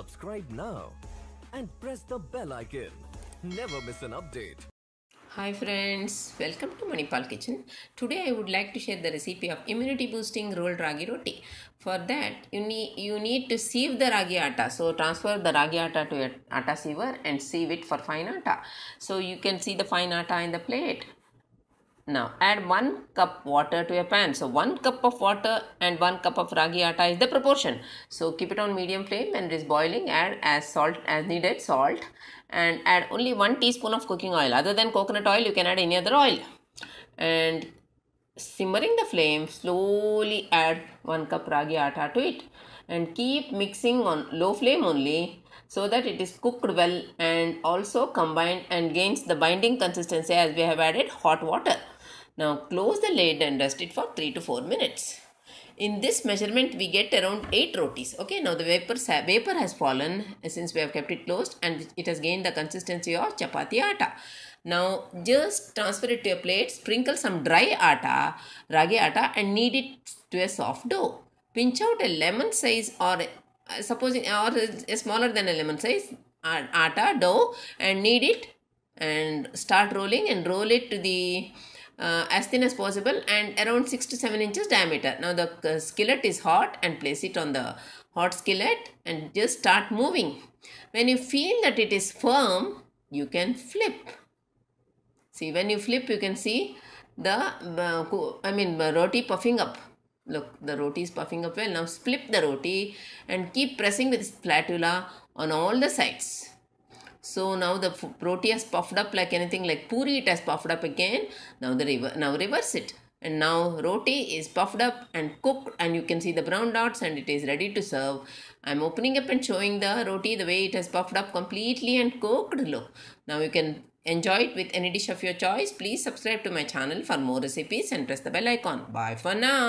Subscribe now and press the bell icon. Never miss an update. Hi friends, welcome to Manipal Kitchen. Today I would like to share the recipe of immunity boosting rolled ragi roti. For that, you need, you need to sieve the ragi atta. So transfer the ragi atta to your atta sieve and sieve it for fine atta. So you can see the fine atta in the plate. Now add 1 cup water to a pan. So 1 cup of water and 1 cup of ragi atta is the proportion. So keep it on medium flame and it is boiling add as salt as needed salt and add only 1 teaspoon of cooking oil. Other than coconut oil you can add any other oil. And simmering the flame slowly add 1 cup ragi atta to it and keep mixing on low flame only so that it is cooked well and also combined and gains the binding consistency as we have added hot water. Now close the lid and rest it for 3 to 4 minutes. In this measurement we get around 8 rotis. Okay, now the vapor, vapor has fallen uh, since we have kept it closed and it has gained the consistency of chapati atta. Now just transfer it to a plate, sprinkle some dry atta, ragi atta and knead it to a soft dough. Pinch out a lemon size or uh, supposing or uh, smaller than a lemon size atta dough and knead it and start rolling and roll it to the uh, as thin as possible and around 6 to 7 inches diameter. Now the uh, skillet is hot and place it on the hot skillet and just start moving. When you feel that it is firm, you can flip. See, when you flip, you can see the, uh, I mean, roti puffing up. Look, the roti is puffing up well. Now flip the roti and keep pressing with flatula on all the sides. So now the roti has puffed up like anything like puri, it has puffed up again. Now the river now reverse it. And now roti is puffed up and cooked and you can see the brown dots and it is ready to serve. I'm opening up and showing the roti the way it has puffed up completely and cooked. Look, now you can enjoy it with any dish of your choice. Please subscribe to my channel for more recipes and press the bell icon. Bye for now.